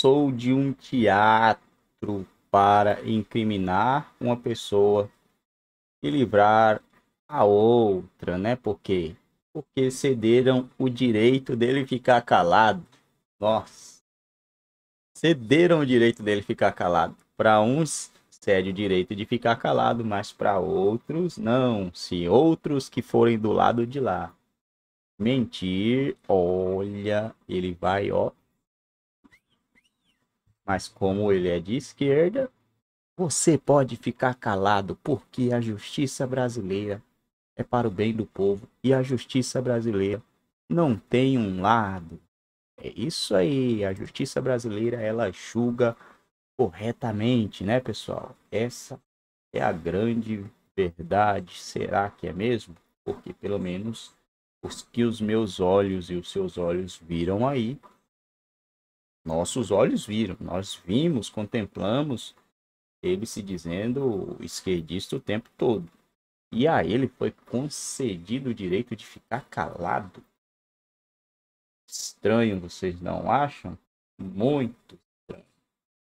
passou de um teatro para incriminar uma pessoa e livrar a outra, né? Por quê? Porque cederam o direito dele ficar calado. Nossa. Cederam o direito dele ficar calado. Para uns cede o direito de ficar calado, mas para outros não. Se outros que forem do lado de lá mentir, olha, ele vai ó mas como ele é de esquerda, você pode ficar calado, porque a justiça brasileira é para o bem do povo e a justiça brasileira não tem um lado. É isso aí, a justiça brasileira ela julga corretamente, né, pessoal? Essa é a grande verdade. Será que é mesmo? Porque pelo menos os que os meus olhos e os seus olhos viram aí nossos olhos viram, nós vimos, contemplamos ele se dizendo esquerdista o tempo todo. E a ele foi concedido o direito de ficar calado. Estranho, vocês não acham? Muito